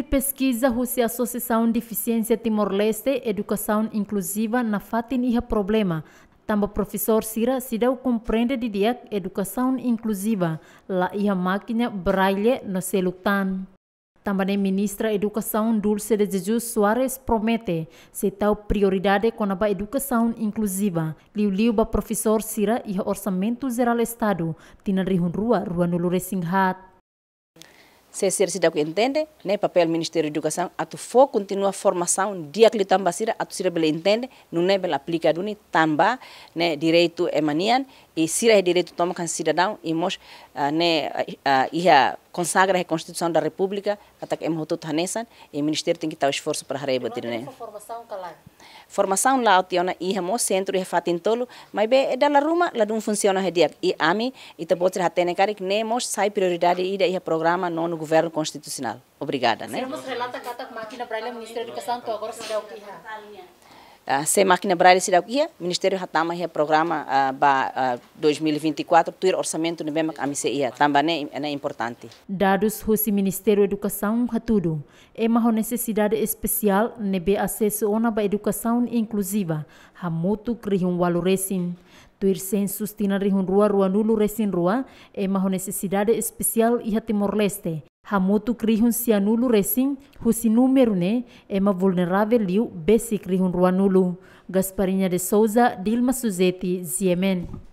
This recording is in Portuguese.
Ouvir pesquisa Rússia Associação de Eficiência Timor-Leste, Educação Inclusiva na Fatin e Problema. Tamba professor Sira Sidau compreende de dia educação inclusiva, la a máquina braille no selutan. Também ministra Educação Dulce de Jesus Soares promete se tal prioridade com a educação inclusiva. Liu liu ba professor Sira e orçamento geral Estado, tina rihun rua, rua nulure singhat. É CCR Sidaku entende, né, papel do Ministério da Educação, tu for continuar a formação dia que também sira, atu sira bela entende, não é pela aplicado, né, também, né, direito emanian, e sira é direito toma como cidadão e mos né ia consagra a Constituição da República até que é muito tanesan e o Ministério tem que estar o esforço para reba ter né formação lá o lá tiona ia mo centro ia fatin tolo mas be da la ruma lá não funciona a dia e ami e te botre hatene cari que nem mos sai prioridade ida ia programa não no governo constitucional obrigada né Temos relata que máquina para o Ministério da Educação agora se deu o que é. Ah, se máquina braille se dá o é, Ministério fazer ah, ah, é programa para 2024, ter orçamento no BEMAC AMCIA, também é importante. Dados do Ministério da Educação, Hatudo, é uma necessidade especial nebe é acesso à educação inclusiva, hamutu krihun waluresin. Tuir sen tina rihun rua rua nulu resin rua, é uma necessidade especial e Timor-Leste. hamotu krihun sianulu resin husi número né é uma vulnerável liu besi krihun ruanulu. Gasparinha de Souza, Dilma Suzete, Ziemen.